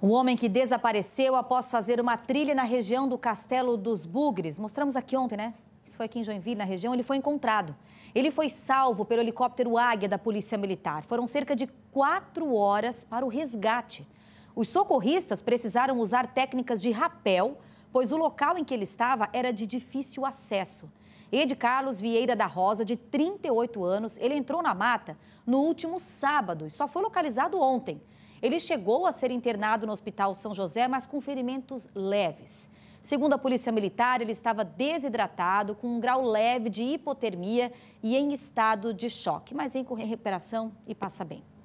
Um homem que desapareceu após fazer uma trilha na região do Castelo dos Bugres. Mostramos aqui ontem, né? Isso foi aqui em Joinville, na região. Ele foi encontrado. Ele foi salvo pelo helicóptero Águia da Polícia Militar. Foram cerca de quatro horas para o resgate. Os socorristas precisaram usar técnicas de rapel, pois o local em que ele estava era de difícil acesso. Ed Carlos Vieira da Rosa, de 38 anos, ele entrou na mata no último sábado e só foi localizado ontem. Ele chegou a ser internado no Hospital São José, mas com ferimentos leves. Segundo a Polícia Militar, ele estava desidratado, com um grau leve de hipotermia e em estado de choque, mas em recuperação e passa bem.